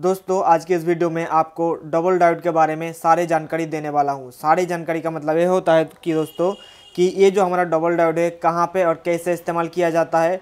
दोस्तों आज के इस वीडियो में आपको डबल डायोड के बारे में सारे जानकारी देने वाला हूँ सारी जानकारी का मतलब ये होता है कि दोस्तों कि ये जो हमारा डबल डायोड है कहाँ पे और कैसे इस्तेमाल किया जाता है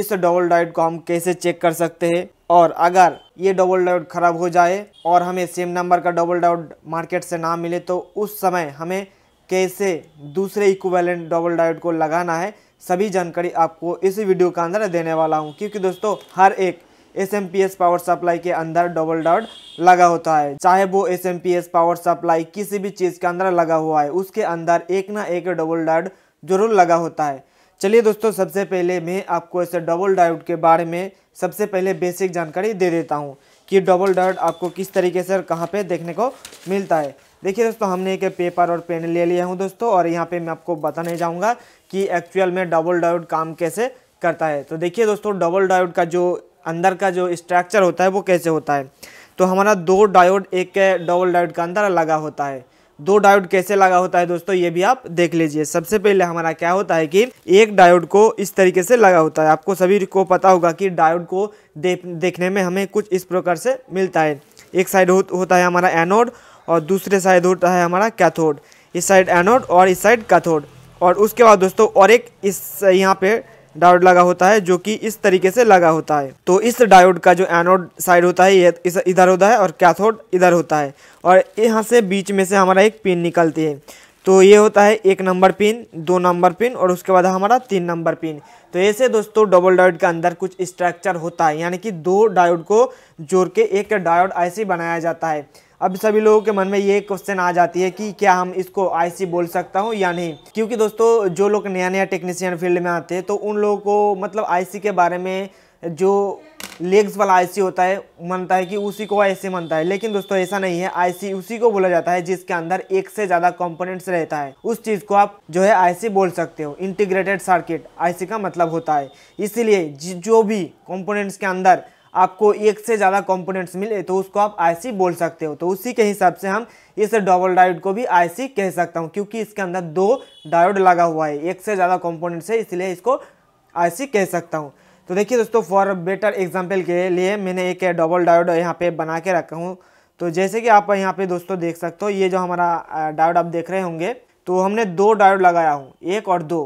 इस डबल डायोड को हम कैसे चेक कर सकते हैं और अगर ये डबल डायोड ख़राब हो जाए और हमें सेम नंबर का डबल डायोड मार्केट से ना मिले तो उस समय हमें कैसे दूसरे इक्वलेंट डबल डायोड को लगाना है सभी जानकारी आपको इस वीडियो के अंदर देने वाला हूँ क्योंकि दोस्तों हर एक एस पावर सप्लाई के अंदर डबल डॉट लगा होता है चाहे वो एस पावर सप्लाई किसी भी चीज़ के अंदर लगा हुआ है उसके अंदर एक ना एक डबल डॉट जरूर लगा होता है चलिए दोस्तों सबसे पहले मैं आपको ऐसे डबल डायोड के बारे में सबसे पहले बेसिक जानकारी दे देता हूँ कि डबल डायोड आपको किस तरीके से और कहाँ पे देखने को मिलता है देखिए दोस्तों हमने एक पेपर और पेन ले लिया हूँ दोस्तों और यहाँ पे मैं आपको बताने जाऊँगा कि एक्चुअल में डबल डायोड काम कैसे करता है तो देखिए दोस्तों डबल डायोड का जो अंदर का जो स्ट्रक्चर होता है वो कैसे होता है तो हमारा दो डायोड एक डबल डायोड का अंदर लगा होता है दो डायोड कैसे लगा होता है दोस्तों ये भी आप देख लीजिए सबसे पहले हमारा क्या होता है कि एक डायोड को इस तरीके से लगा होता है आपको सभी को पता होगा कि डायोड को देख देखने में हमें कुछ इस प्रकार से मिलता है एक साइड हो, होता है हमारा एनोड और दूसरे साइड होता है हमारा कैथोड इस साइड एनोड और इस साइड कैथोड और उसके बाद दोस्तों और एक इस यहाँ पे डायोड लगा होता है जो कि इस तरीके से लगा होता है तो इस डायोड का जो एनोड साइड होता है ये इधर होता है और कैथोड इधर होता है और यहाँ से बीच में से हमारा एक पिन निकलती है तो ये होता है एक नंबर पिन दो नंबर पिन और उसके बाद हमारा तीन नंबर पिन तो ऐसे दोस्तों डबल डायोड के अंदर कुछ स्ट्रक्चर होता है यानी कि दो डायोड को जोड़ के एक डायोड ऐसे बनाया जाता है अब सभी लोगों के मन में ये क्वेश्चन आ जाती है कि क्या हम इसको आईसी बोल सकता हूँ या नहीं क्योंकि दोस्तों जो लोग नया नया टेक्नीशियन फील्ड में आते हैं तो उन लोगों को मतलब आईसी के बारे में जो लेग्स वाला आईसी होता है मानता है कि उसी को सी मानता है लेकिन दोस्तों ऐसा नहीं है आईसी उसी को बोला जाता है जिसके अंदर एक से ज़्यादा कंपोनेंट्स रहता है उस चीज़ को आप जो है आईसी बोल सकते हो इंटीग्रेटेड सर्किट आईसी का मतलब होता है इसीलिए जो भी कंपोनेंट्स के अंदर आपको एक से ज़्यादा कंपोनेंट्स मिले तो उसको आप आईसी बोल सकते हो तो उसी के हिसाब से हम इस डबल डायोड को भी आईसी कह सकता हूँ क्योंकि इसके अंदर दो डायोड लगा हुआ है एक से ज़्यादा कंपोनेंट्स है इसलिए इसको आईसी कह सकता हूँ तो देखिए दोस्तों फॉर बेटर एग्जाम्पल के लिए मैंने एक डबल डायोड यहाँ पर बना के रखा हूँ तो जैसे कि आप यहाँ पर दोस्तों देख सकते हो ये जो हमारा डायोड आप देख रहे होंगे तो हमने दो डायोड लगाया हूँ एक और दो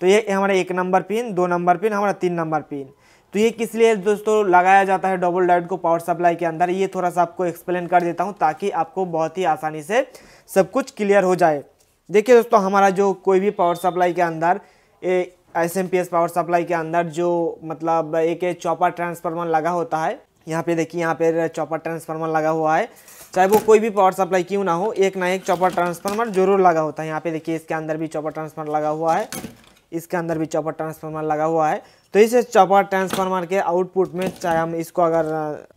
तो ये हमारा एक नंबर पिन दो नंबर पिन हमारा तीन नंबर पिन तो ये किस लिए दोस्तों लगाया जाता है डबल डायोड को पावर सप्लाई के अंदर ये थोड़ा सा आपको एक्सप्लेन कर देता हूँ ताकि आपको बहुत ही आसानी से सब कुछ क्लियर हो जाए देखिए दोस्तों हमारा जो कोई भी पावर सप्लाई के अंदर S M P S power supply के अंदर जो मतलब एक चौपर ट्रांसफार्मर लगा होता है यहाँ पे देखिए यहाँ पे चौपर ट्रांसफार्मर लगा हुआ है चाहे वो कोई भी पावर सप्लाई क्यों ना हो एक ना एक चौपर ट्रांसफार्मर जरूर लगा होता है यहाँ पे देखिए इसके अंदर भी चौपर ट्रांसफार्मर लगा हुआ है इसके अंदर भी चौपर ट्रांसफार्मर लगा हुआ है तो इसे चॉपर ट्रांसफार्मर के आउटपुट में चाहे हम इसको अगर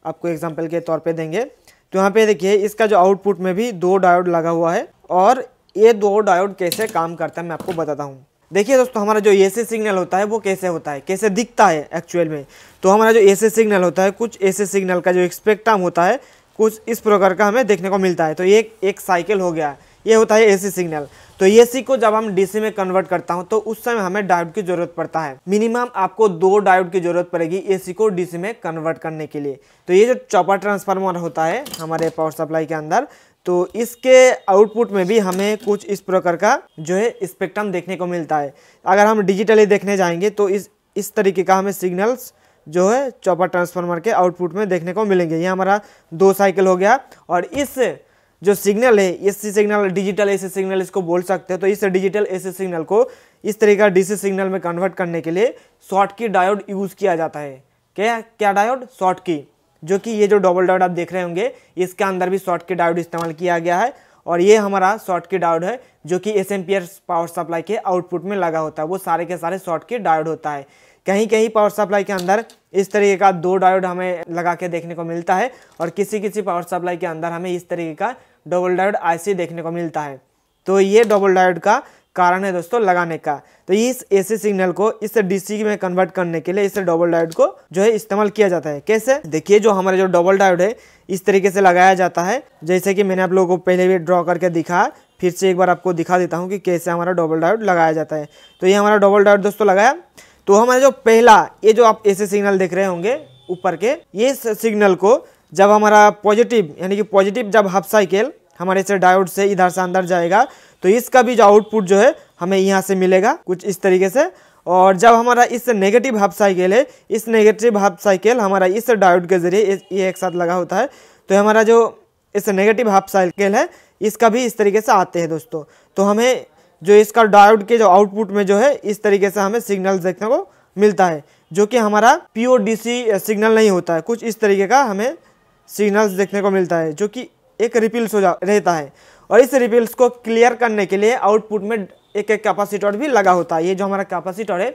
आपको एग्जाम्पल के तौर पर देंगे तो यहाँ पे देखिए इसका जो आउटपुट में भी दो डायोड लगा हुआ है और ये दो डायोड कैसे काम करता है मैं आपको बताता हूँ देखिए दोस्तों हमारा जो एसी सिग्नल होता है वो कैसे होता है कैसे दिखता है एक्चुअल में तो हमारा जो एसी सिग्नल होता है कुछ एसी सिग्नल का जो एक्सपेक्टम होता है कुछ इस प्रकार का हमें देखने को मिलता है तो ये एक साइकिल हो गया है ये होता है एसी सिग्नल तो ए सी को जब हम डीसी में कन्वर्ट करता हूँ तो उस समय हमें डायोड की जरूरत पड़ता है मिनिमम आपको दो डायोड की जरूरत पड़ेगी एसी को डीसी में कन्वर्ट करने के लिए तो ये जो चॉपर ट्रांसफार्मर होता है हमारे पावर सप्लाई के अंदर तो इसके आउटपुट में भी हमें कुछ इस प्रकार का जो है स्पेक्ट्रम देखने को मिलता है अगर हम डिजिटली देखने जाएंगे तो इस इस तरीके का हमें सिग्नल्स जो है चॉपर ट्रांसफार्मर के आउटपुट में देखने को मिलेंगे ये हमारा दो साइकिल हो गया और इस जो सिग्नल है C signal digital C signal इसको बोल सकते हैं तो इस डिजिटल सी सिग्नल को इस तरह का डीसी सिग्नल में कन्वर्ट करने के लिए शॉर्ट की डायोड यूज़ किया जाता है क्या क्या डायोड शॉर्ट की जो कि ये जो डबल डायोड आप देख रहे होंगे इसके अंदर भी शॉर्ट की डायोड इस्तेमाल किया गया है और ये हमारा शॉर्ट की डायोड है जो कि एस पावर सप्लाई के आउटपुट में लगा होता है वो सारे के सारे शॉर्ट की डायोड होता है कहीं कहीं पावर सप्लाई के अंदर इस तरीके का दो डायोड हमें लगा के देखने को मिलता है और किसी किसी पावर सप्लाई के अंदर हमें इस तरीके का डबल डायोड आईसी देखने को मिलता है तो ये डबल डायोड का कारण है दोस्तों लगाने का तो इस एसी सिग्नल को इस डीसी में कन्वर्ट करने के लिए इस डबल डायोड को जो है इस्तेमाल किया जाता है कैसे देखिए जो हमारे जो डबल डायोड है इस तरीके से लगाया जाता है जैसे कि मैंने आप लोगों को पहले भी ड्रॉ करके दिखा फिर से एक बार आपको दिखा देता हूँ कि कैसे हमारा डबल डायोड लगाया जाता है तो ये हमारा डबल डायोड दोस्तों लगाया तो हमारा जो पहला ये जो आप एसी सिग्नल देख रहे होंगे ऊपर के ये सिग्नल को जब हमारा पॉजिटिव यानी कि पॉजिटिव जब हाफ साइकिल हमारे से डायोड से इधर से अंदर जाएगा तो इसका भी जो आउटपुट जो है हमें यहाँ से मिलेगा कुछ इस तरीके से और जब हमारा इस नेगेटिव हाफ साइकिल है इस नेगेटिव हाफ साइकिल हमारा इस डायोड के जरिए ये एक साथ लगा होता है तो हमारा जो इस नेगेटिव हाफ साइकिल है इसका भी इस तरीके से आते हैं दोस्तों तो हमें जो इसका डायोड के जो आउटपुट में जो है इस तरीके से हमें सिग्नल देखने को मिलता है जो कि हमारा पी सिग्नल नहीं होता है कुछ इस तरीके का हमें सिग्नल्स देखने को मिलता है जो कि एक रिपील्स हो जा रहता है और इस रिपील्स को क्लियर करने के लिए आउटपुट में एक एक कैपेसिटर भी लगा होता है ये जो हमारा कैपेसिटर है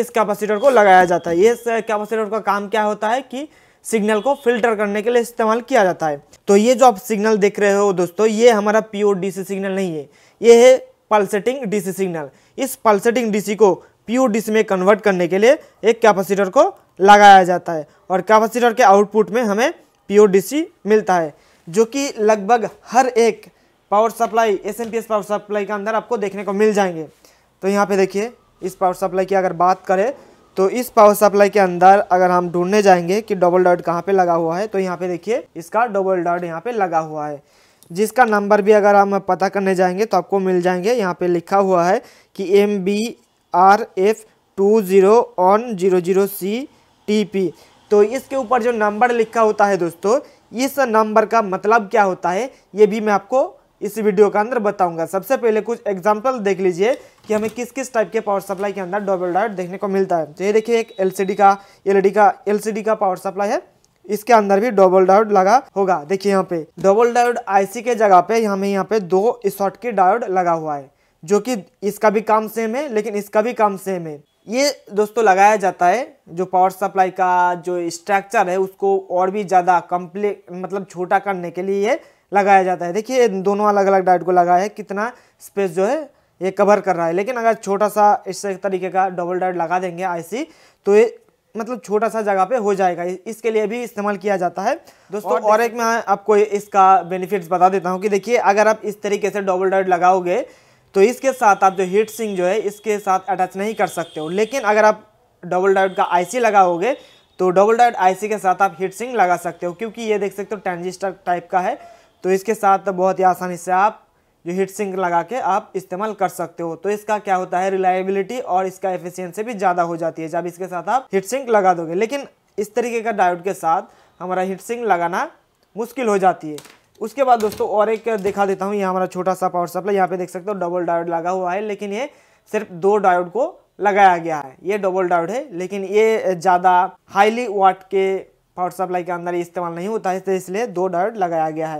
इस कैपेसिटर को लगाया जाता है इस कैपेसिटर का काम क्या होता है कि सिग्नल को फिल्टर करने के लिए इस्तेमाल किया जाता है तो ये जो आप सिग्नल देख रहे हो दोस्तों ये हमारा प्योर डीसी सिग्नल नहीं है ये है पल्सेटिंग डीसी सिग्नल इस पल्सेटिंग डीसी को प्योर डीसी में कन्वर्ट करने के लिए एक कैपेसिटर को लगाया जाता है और कैपेसिटर के आउटपुट में हमें पी मिलता है जो कि लगभग हर एक power supply S power supply के अंदर आपको देखने को मिल जाएंगे तो यहाँ पे देखिए इस पावर सप्लाई की अगर बात करें तो इस पावर सप्लाई के अंदर अगर हम ढूंढने जाएंगे कि डबल डॉट कहाँ पे लगा हुआ है तो यहाँ पे देखिए इसका डबल डॉट यहाँ पे लगा हुआ है जिसका नंबर भी अगर हम पता करने जाएंगे तो आपको मिल जाएंगे यहाँ पे लिखा हुआ है कि M B R F two zero one zero zero C T P तो इसके ऊपर जो नंबर लिखा होता है दोस्तों इस नंबर का मतलब क्या होता है ये भी मैं आपको इस वीडियो के अंदर बताऊंगा सबसे पहले कुछ एग्जांपल देख लीजिए कि हमें किस किस टाइप के पावर सप्लाई के अंदर डबल डायट देखने को मिलता है तो ये देखिए एक एलसीडी का एलईडी का एलसीडी का पावर सप्लाई है इसके अंदर भी डबल डायोड लगा होगा देखिए यहाँ पे डबल डायोड आईसी के जगह पे हमें यहाँ पे दो शॉर्ट की डायोड लगा हुआ है जो कि इसका भी काम सेम है लेकिन इसका भी काम सेम है ये दोस्तों लगाया जाता है जो पावर सप्लाई का जो स्ट्रक्चर है उसको और भी ज़्यादा कम्प्ले मतलब छोटा करने के लिए ये लगाया जाता है देखिए दोनों अलग अलग डाइट को लगाया है कितना स्पेस जो है ये कवर कर रहा है लेकिन अगर छोटा सा इस तरीके का डबल डाइट लगा देंगे आईसी तो ये मतलब छोटा सा जगह पे हो जाएगा इसके लिए भी इस्तेमाल किया जाता है दोस्तों और, और एक मैं आपको इसका बेनिफिट्स बता देता हूँ कि देखिए अगर आप इस तरीके से डबल डाइट लगाओगे तो इसके साथ आप जो हीट सिंक जो है इसके साथ अटैच नहीं कर सकते हो लेकिन अगर आप डबल डायोड का आईसी लगाओगे तो डबल डायोड आईसी के साथ आप हीट सिंह लगा सकते हो क्योंकि ये देख सकते हो ट्रांजिस्टर टाइप का है तो इसके साथ बहुत ही आसानी से आप जो हीट सिंक लगा के आप इस्तेमाल कर सकते हो तो इसका क्या होता है रिलायबिलिटी और इसका एफिशियंसी भी ज़्यादा हो जाती है जब इसके साथ आप हीट सिंक लगा दोगे लेकिन इस तरीके का डायोड के साथ हमारा हीट सिंक लगाना मुश्किल हो जाती है उसके बाद दोस्तों और एक दिखा देता हूँ यहाँ हमारा छोटा सा पावर सप्लाई यहाँ पे देख सकते हो डबल डायोड लगा हुआ है लेकिन ये सिर्फ दो डायोड को लगाया गया है ये डबल डायोड है लेकिन ये ज़्यादा हाईली वाट के पावर सप्लाई के अंदर इस्तेमाल नहीं होता है इसलिए दो डायोड लगाया गया है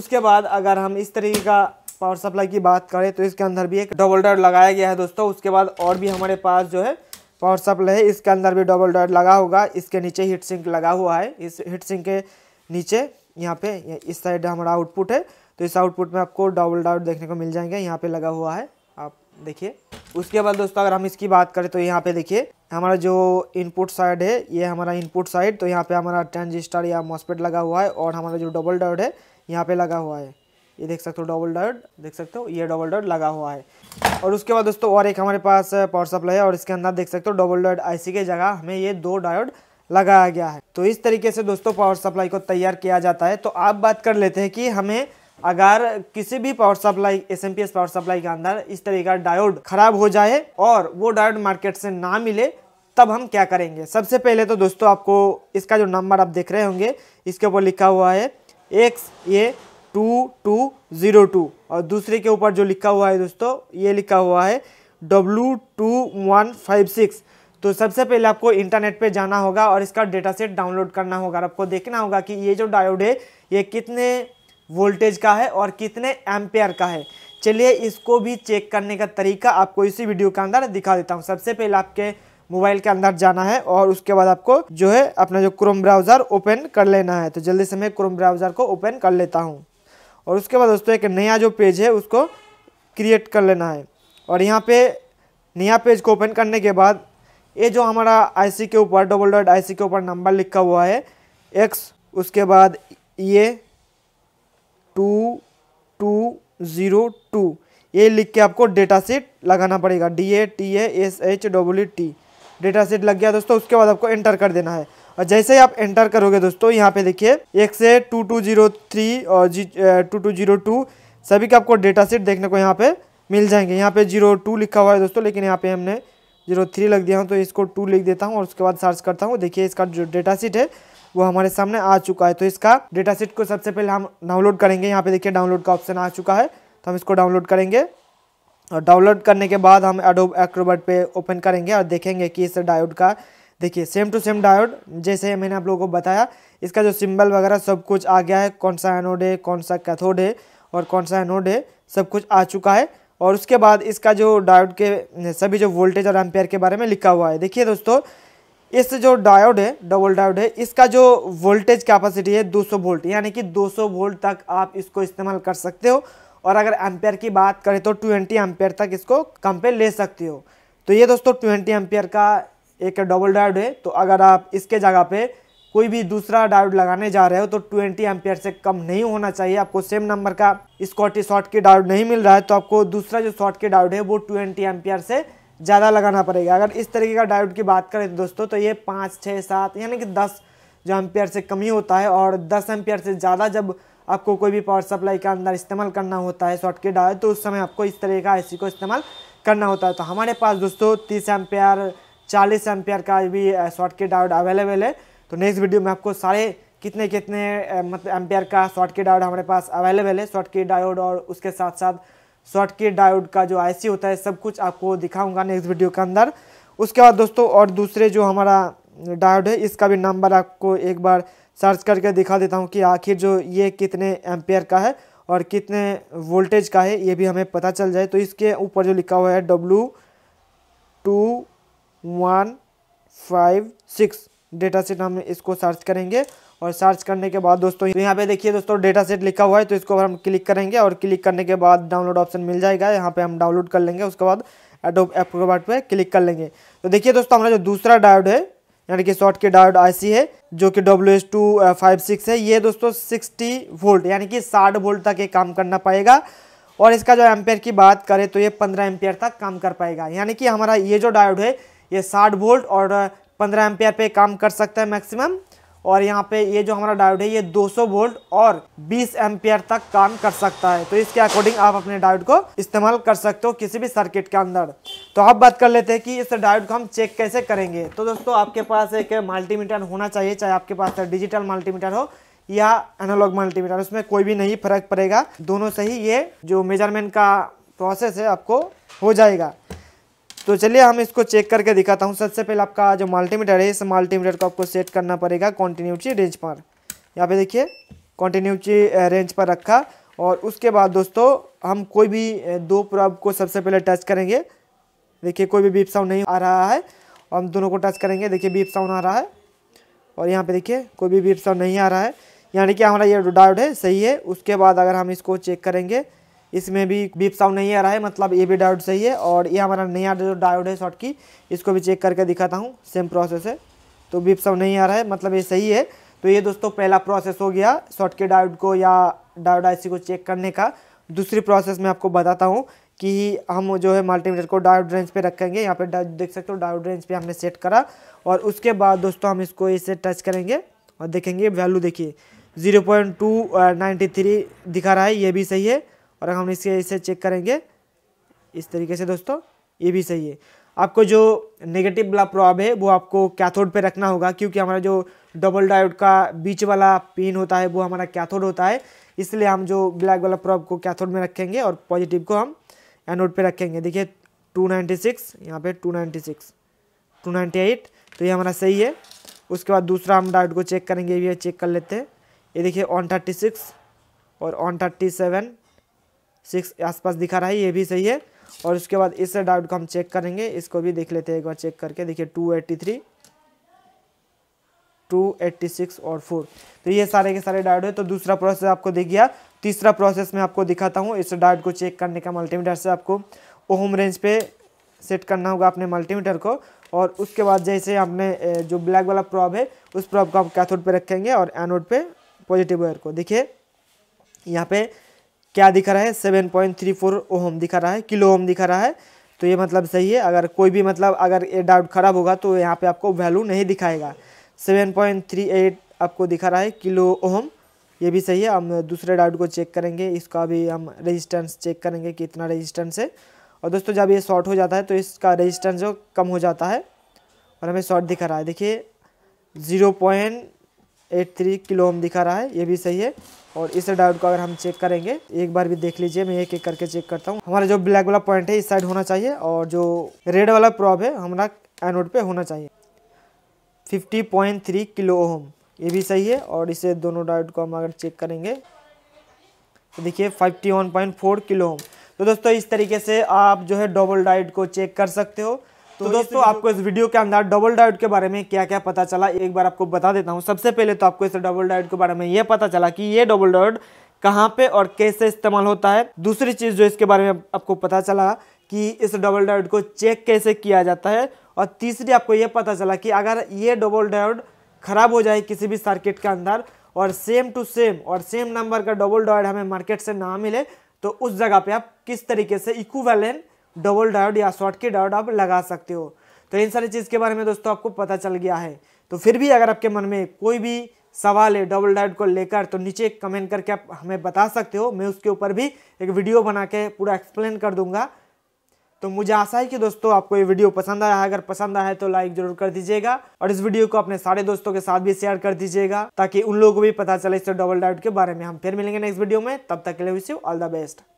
उसके बाद अगर हम इस तरीके का पावर सप्लाई की बात करें तो इसके अंदर भी एक डबल डायोड लगाया गया है दोस्तों उसके बाद और भी हमारे पास जो है पावर सप्लाई है इसके अंदर भी डबल डायोड लगा होगा इसके नीचे हीट सिंक लगा हुआ है इस हीट सिंक के नीचे यहाँ पे इस साइड हमारा आउटपुट है तो इस आउटपुट में आपको डबल डाउट देखने को मिल जाएंगे यहाँ पे लगा हुआ है आप देखिए उसके बाद दोस्तों अगर हम इसकी बात करें तो यहाँ पे देखिए हमारा जो इनपुट साइड है ये हमारा इनपुट साइड तो यहाँ पे हमारा ट्रांजिस्टर या मॉसपेट लगा हुआ है और हमारा जो डबल डाउट है यहाँ पे लगा हुआ है ये देख सकते हो डबल डाउट देख सकते हो ये डबल डाउट लगा हुआ है और उसके बाद दोस्तों और एक हमारे पास पावर सप्लाई है और इसके अंदर देख सकते हो डबल डाउट आई के जगह हमें ये दो डायोड लगाया गया है तो इस तरीके से दोस्तों पावर सप्लाई को तैयार किया जाता है तो आप बात कर लेते हैं कि हमें अगर किसी भी power supply S power supply के अंदर इस तरीके का डायोड खराब हो जाए और वो डायोड मार्केट से ना मिले तब हम क्या करेंगे सबसे पहले तो दोस्तों आपको इसका जो नंबर आप देख रहे होंगे इसके ऊपर लिखा हुआ है X A two two zero two और दूसरे के ऊपर जो लिखा हुआ है दोस्तों ये लिखा हुआ है W two one five six तो सबसे पहले आपको इंटरनेट पे जाना होगा और इसका डेटा सेट डाउनलोड करना होगा और आपको देखना होगा कि ये जो डायोड है ये कितने वोल्टेज का है और कितने एम्पेयर का है चलिए इसको भी चेक करने का तरीका आपको इसी वीडियो के अंदर दिखा देता हूँ सबसे पहले आपके मोबाइल के अंदर जाना है और उसके बाद आपको जो है अपना जो क्रोम ब्राउज़र ओपन कर लेना है तो जल्दी से मैं क्रोम ब्राउज़र को ओपन कर लेता हूँ और उसके बाद दोस्तों एक नया जो पेज है उसको क्रिएट कर लेना है और यहाँ पे नया पेज को ओपन करने के बाद ये जो हमारा आईसी के ऊपर डबल डॉट आईसी के ऊपर नंबर लिखा हुआ है एक्स उसके बाद ये टू टू ज़ीरो टू ये लिख के आपको डेटा सेट लगाना पड़ेगा D A T A S H W T data set लग गया दोस्तों उसके बाद आपको एंटर कर देना है और जैसे ही आप एंटर करोगे दोस्तों यहाँ पे देखिए एक से टू टू जीरो थ्री और G two two zero two सभी का आपको डेटा सेट देखने को यहाँ पे मिल जाएंगे यहाँ पे जीरो टू लिखा हुआ है दोस्तों लेकिन यहाँ पे हमने जीरो थ्री लग दिया हूँ तो इसको टू लिख देता हूँ और उसके बाद सर्च करता हूँ देखिए इसका जो डेटा सीट है वो हमारे सामने आ चुका है तो इसका डेटा सीट को सबसे पहले हम डाउनलोड करेंगे यहाँ पे देखिए डाउनलोड का ऑप्शन आ चुका है तो हम इसको डाउनलोड करेंगे और डाउनलोड करने के बाद हम एडोब एक्रोबर्ट पर ओपन करेंगे और देखेंगे कि इस डायोड का देखिए सेम टू सेम डायोड जैसे मैंने आप लोगों को बताया इसका जो सिम्बल वगैरह सब कुछ आ गया है कौन सा एनोड है कौन सा कैथोड है और कौन सा एनोड है सब कुछ आ चुका है और उसके बाद इसका जो डायोड के सभी जो वोल्टेज और एम्पेयर के बारे में लिखा हुआ है देखिए दोस्तों इस जो डायोड है डबल डायोड है इसका जो वोल्टेज कैपेसिटी है 200 वोल्ट यानी कि 200 वोल्ट तक आप इसको इस्तेमाल कर सकते हो और अगर एम्पेयर की बात करें तो 20 एम्पेयर तक इसको कम पे ले सकते हो तो ये दोस्तों 20 एम्पेयर का एक डबल डायोड है तो अगर आप इसके जगह पे कोई भी दूसरा डायोड लगाने जा रहे हो तो 20 एम्पियर से कम नहीं होना चाहिए आपको सेम नंबर का स्कॉटी शॉर्ट के डायोड नहीं मिल रहा है तो आपको दूसरा जो शॉर्ट के डायोड है वो 20 एम्पियर से ज़्यादा लगाना पड़ेगा अगर इस तरीके का डायोड की बात करें दोस्तों तो ये पाँच छः सात यानी कि दस जो एम्पियर से कम ही होता है और दस एम्पियर से ज़्यादा जब आपको कोई भी पावर सप्लाई का अंदर इस्तेमाल करना होता है शॉर्ट के डायोड तो उस समय आपको इस तरह का आईसी को इस्तेमाल करना होता है तो हमारे पास दोस्तों तीस एम्पियर चालीस एम्पेयर का भी शॉर्ट के डायोड अवेलेबल है तो नेक्स्ट वीडियो में आपको सारे कितने कितने मतलब एम्पेयर का शॉर्ट की डायोड हमारे पास अवेलेबल है शॉर्ट की डायोड और उसके साथ साथ शॉर्ट की डायोड का जो आईसी होता है सब कुछ आपको दिखाऊंगा नेक्स्ट वीडियो के अंदर उसके बाद दोस्तों और दूसरे जो हमारा डायोड है इसका भी नंबर आपको एक बार सर्च करके दिखा देता हूँ कि आखिर जो ये कितने एम्पेयर का है और कितने वोल्टेज का है ये भी हमें पता चल जाए तो इसके ऊपर जो लिखा हुआ है W two one five six data set हम इसको सर्च करेंगे और सर्च करने के बाद दोस्तों यहाँ पे देखिए दोस्तों डेटा सेट लिखा हुआ है तो इसको हम क्लिक करेंगे और क्लिक करने के बाद डाउनलोड ऑप्शन मिल जाएगा यहाँ पे हम डाउनलोड कर लेंगे उसके बाद के बाद पे क्लिक कर लेंगे तो देखिए दोस्तों हमारा जो दूसरा डायोड है यानी कि शॉर्ट के डायोड आई है जो कि W S two five six है ये दोस्तों सिक्सटी वोल्ट यानी कि साठ वोल्ट तक ये काम करना पाएगा और इसका जो एम्पेयर की बात करें तो ये पंद्रह एम्पेयर तक काम कर पाएगा यानी कि हमारा ये जो डायोड है ये साठ वोल्ट और uh, पंद्रह एम्पेयर पे काम कर सकता है मैक्सिमम और यहाँ पे ये जो हमारा डायोड है ये 200 वोल्ट और 20 एम्पियर तक काम कर सकता है तो इसके अकॉर्डिंग आप अपने डायोड को इस्तेमाल कर सकते हो किसी भी सर्किट के अंदर तो अब बात कर लेते हैं कि इस डायोड को हम चेक कैसे करेंगे तो दोस्तों आपके पास एक मल्टीमीटर होना चाहिए चाहे आपके पास डिजिटल मल्टीमीटर हो या एनोलॉग मल्टीमीटर उसमें कोई भी नहीं फर्क पड़ेगा दोनों से ही ये जो मेजरमेंट का प्रोसेस है आपको हो जाएगा तो चलिए हम इसको चेक करके दिखाता हूँ सबसे पहले आपका जो मल्टीमीटर है इस मल्टीमीटर को आपको सेट करना पड़ेगा कॉन्टीन्यूटी रेंज पर यहाँ पे देखिए कॉन्टीन्यूटी रेंज पर रखा और उसके बाद दोस्तों हम कोई भी दो प्रॉब को सबसे पहले टच करेंगे देखिए कोई भी बीप साउंड नहीं आ रहा है और हम दोनों को टच करेंगे देखिए बीप साउंड आ रहा है और यहाँ पे देखिए कोई भी बीप साउंड नहीं आ रहा है यानी कि हमारा ये डाउट है सही है उसके बाद अगर हम इसको चेक करेंगे इसमें भी बीप साउंड नहीं आ रहा है मतलब ये भी डायोड सही है और ये हमारा नया जो डायोड है शॉर्ट की इसको भी चेक करके दिखाता हूँ सेम प्रोसेस है तो बीप साउंड नहीं आ रहा है मतलब ये सही है तो ये दोस्तों पहला प्रोसेस हो गया शॉर्ट के डायोड को या डायोड आईसी को चेक करने का दूसरी प्रोसेस मैं आपको बताता हूँ कि हम जो है मल्टीमीटर को डायोड रेंज पे रखेंगे यहाँ पे देख सकते हो डायोड रेंज पे हमने सेट करा और उसके बाद दोस्तों हम इसको इसे टच करेंगे और देखेंगे वैल्यू देखिए zero point two ninety three दिखा रहा है ये भी सही है और हम इसके इसे चेक करेंगे इस तरीके से दोस्तों ये भी सही है आपको जो नेगेटिव वाला प्रॉब है वो आपको कैथोड पे रखना होगा क्योंकि हमारा जो डबल डायोड का बीच वाला पिन होता है वो हमारा कैथोड होता है इसलिए हम जो ब्लैक वाला प्रॉब को कैथोड में रखेंगे और पॉजिटिव को हम एनोड पे रखेंगे देखिए 296 नाइन्टी सिक्स यहाँ पर टू नाइन्टी तो ये हमारा सही है उसके बाद दूसरा हम डायोड को चेक करेंगे ये चेक कर लेते हैं ये देखिए वन थर्टी सिक्स और वन थर्टी सेवन सिक्स आसपास दिखा रहा है ये भी सही है और उसके बाद इस डाउट को हम चेक करेंगे इसको भी देख लेते हैं एक बार चेक करके देखिए two eighty three two eighty six और फोर तो ये सारे के सारे डाउट है तो दूसरा प्रोसेस आपको दिख गया तीसरा प्रोसेस मैं आपको दिखाता हूँ इस डाउट को चेक करने का मल्टीमीटर से आपको ओहम रेंज पे सेट करना होगा अपने मल्टीमीटर को और उसके बाद जैसे आपने जो ब्लैक वाला प्रॉब है उस प्रॉब को आप कैथोड पे रखेंगे और एनोड पे पॉजिटिव वायर को देखिए यहाँ पे क्या दिखा रहा है seven point three four ohm दिखा रहा है किलो ओम दिखा रहा है तो ये मतलब सही है अगर कोई भी मतलब अगर ये डाउट खराब होगा तो यहाँ पे आपको वैल्यू नहीं दिखाएगा सेवन पॉइंट थ्री एट आपको दिखा रहा है किलो ओहम ये भी सही है हम दूसरे डाउट को चेक करेंगे इसका भी हम रजिस्टेंस चेक करेंगे कि इतना है और दोस्तों जब ये शॉर्ट हो जाता है तो इसका रजिस्टेंस जो कम हो जाता है और हमें शॉर्ट दिखा रहा है देखिए zero point eight three kilo ohm दिखा रहा है ये भी सही है और इस डायोड को अगर हम चेक करेंगे एक बार भी देख लीजिए मैं एक एक करके चेक करता हूँ हमारा जो ब्लैक वाला पॉइंट है इस साइड होना चाहिए और जो रेड वाला प्रॉब है हमारा एनोड पे होना चाहिए 50.3 किलो ओम ये भी सही है और इसे दोनों डायोड को हम अगर चेक करेंगे तो देखिए फोर किलो ओम तो दोस्तों इस तरीके से आप जो है डबल डायोड को चेक कर सकते हो तो, तो, दोस्तों आपको इस वीडियो के अंदर डबल डाइट के बारे में क्या क्या पता चला एक बार आपको बता देता हूँ सबसे पहले तो आपको इस डबल डाइट के बारे में यह पता चला कि ये डबल डायोड कहाँ पे और कैसे इस्तेमाल होता है दूसरी चीज़ जो इसके बारे में आपको पता चला कि इस डबल डाइट को चेक कैसे किया जाता है और तीसरी आपको ये पता चला कि अगर ये डबल डाइट ख़राब हो जाए किसी भी सर्किट के अंदर और सेम टू सेम और सेम नंबर का डबल डाइट हमें मार्केट से ना मिले तो उस जगह पे आप किस तरीके से इक्वेलेंट डबल डायोड या शॉर्ट की डायोड आप लगा सकते हो तो इन सारी चीज़ के बारे में दोस्तों आपको पता चल गया है तो फिर भी अगर आपके मन में कोई भी सवाल है डबल डायोड को लेकर तो नीचे कमेंट करके आप हमें बता सकते हो मैं उसके ऊपर भी एक वीडियो बना के पूरा एक्सप्लेन कर दूंगा तो मुझे आशा है कि दोस्तों आपको ये वीडियो पसंद आया है अगर पसंद आया है तो लाइक जरूर कर दीजिएगा और इस वीडियो को अपने सारे दोस्तों के साथ भी शेयर कर दीजिएगा ताकि उन लोगों को भी पता चले इस डबल डाइट के बारे में हम फिर मिलेंगे नेक्स्ट वीडियो में तब तक के लिए wish you all the best